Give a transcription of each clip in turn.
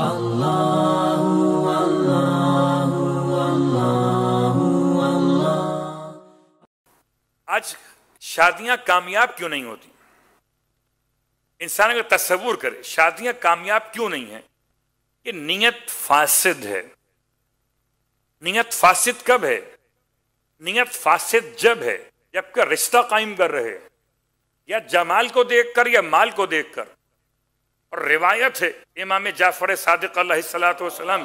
आज शादियां कामयाब क्यों नहीं होती इंसान अगर तस्वूर करे शादियां कामयाब क्यों नहीं है ये नियत फासिद है नियत फासिद कब है नियत फासिद जब है जबकि रिश्ता कायम कर रहे या जमाल को देखकर या माल को देखकर और रिवायत है इमाम जाफर सादिक सलाम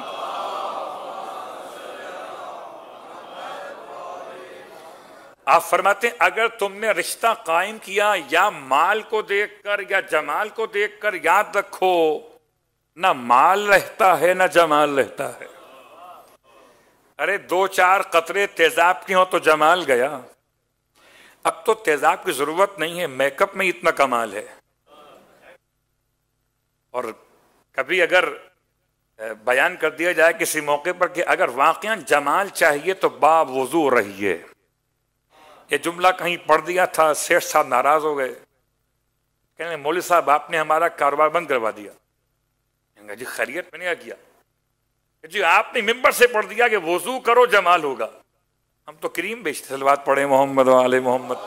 आप फरमाते हैं अगर तुमने रिश्ता कायम किया या माल को देखकर या जमाल को देखकर याद रखो ना माल रहता है ना जमाल रहता है अरे दो चार कतरे तेजाब की हो तो जमाल गया अब तो तेजाब की जरूरत नहीं है मेकअप में इतना कमाल है और कभी अगर बयान कर दिया जाए किसी मौके पर कि अगर वाक़ जमाल चाहिए तो बा बावजू रहिए ये जुमला कहीं पढ़ दिया था शेष साहब नाराज़ हो गए कहने मौली साहब आपने हमारा कारोबार बंद करवा दिया जी खैरियत मैंने क्या किया जी आपने मेम्बर से पढ़ दिया कि वजू करो जमाल होगा हम तो क्रीम बेचते सलवात पढ़े मोहम्मद वाले मोहम्मद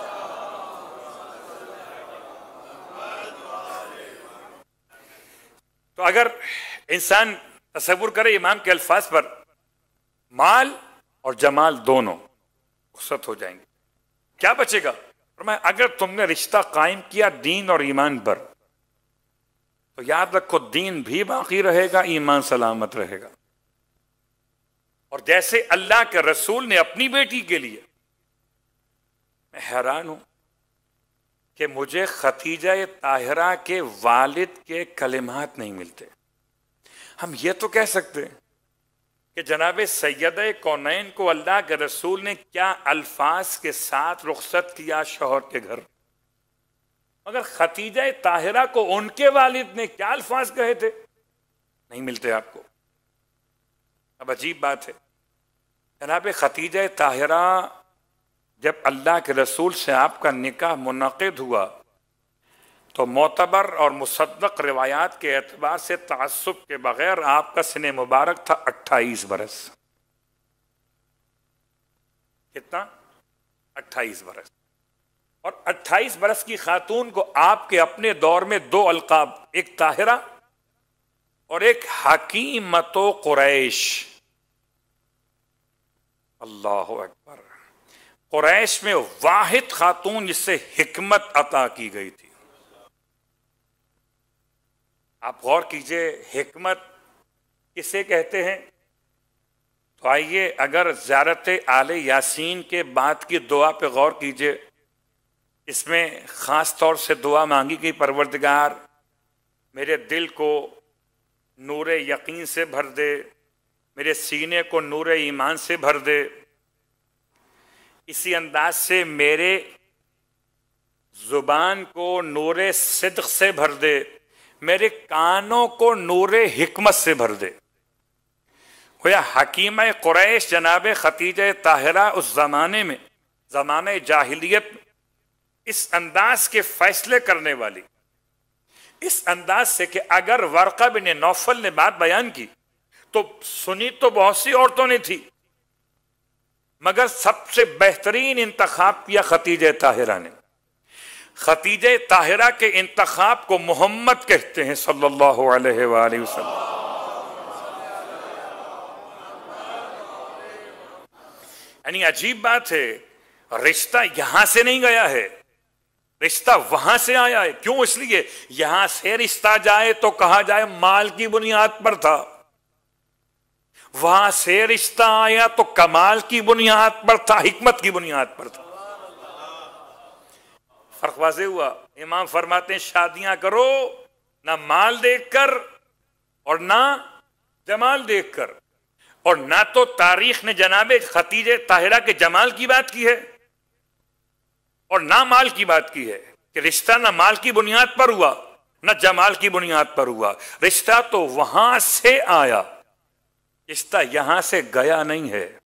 अगर इंसान तस्वुर करे इमाम के अल्फाज पर माल और जमाल दोनों रुखसत हो जाएंगे क्या बचेगा मैं अगर तुमने रिश्ता कायम किया दीन और ईमान पर तो याद रखो दीन भी बाकी रहेगा ईमान सलामत रहेगा और जैसे अल्लाह के रसूल ने अपनी बेटी के लिए मैं हैरान हूं कि मुझे खतीजा ताहरा के वालिद के कलिमात नहीं मिलते हम ये तो कह सकते कि जनाब सैद कौनैन को अल्लाह के रसूल ने क्या अल्फाज के साथ रुख्सत किया शोहर के घर मगर खतीजा ताहिरा को उनके वालिद ने क्या अल्फाज कहे थे नहीं मिलते आपको अब अजीब बात है जनाब खतीजा ताहिरा जब अल्लाह के रसूल से आपका निकाह मुनद हुआ तो मोतबर और मुसदक रिवायात के एतबार से तसब के बगैर आपका सिने मुबारक था अट्ठाईस बरस कितना अट्ठाईस बरस और अट्ठाईस बरस की खातून को आपके अपने दौर में दो अलकाब एक ताहिरा और एक हकीमत कुरैश अल्लाह अकबर क्रैश में वाहिद खातून जिससे हिकमत अता की गई थी आप गौर कीजिए हिकमत किसे कहते हैं तो आइए अगर ज्यारत आल यासीन के बाद की दुआ पे गौर कीजिए इसमें ख़ास तौर से दुआ मांगी गई परवरदगार मेरे दिल को नूर यकीन से भर दे मेरे सीने को नूर ईमान से भर दे इसी अंदाज से मेरे जुबान को नूर सिद्क से भर दे मेरे कानों को नूर हिकमत से भर दे होया हकीम क्रैश जनाब खतीज ताहरा उस ज़माने में ज़माने जाहिलियत इस अंदाज के फैसले करने वाली इस अंदाज से कि अगर वर्का बिन नौफल ने बात बयान की तो सुनी तो बहुत सी औरतों ने थी मगर सबसे बेहतरीन इंतखब किया खतीज ताहिरा ने खतीज ताहिरा के इंतखब को मोहम्मद कहते हैं सल्लल्लाहु अलैहि वसल्लम यानी अजीब बात है रिश्ता यहां से नहीं गया है रिश्ता वहां से आया है क्यों इसलिए यहां से रिश्ता जाए तो कहा जाए माल की बुनियाद पर था वहां से रिश्ता आया तो कमाल की बुनियाद पर था हिकमत की बुनियाद पर था फर्क वाजे हुआ इमाम फरमाते हैं शादियां करो ना माल देखकर और ना जमाल देखकर और ना तो तारीख ने जनाब खतीज ताहिरा के जमाल की बात की है और ना माल की बात की है कि रिश्ता ना माल की बुनियाद पर हुआ ना जमाल की बुनियाद पर हुआ रिश्ता तो वहां से आया रिश्ता यहाँ से गया नहीं है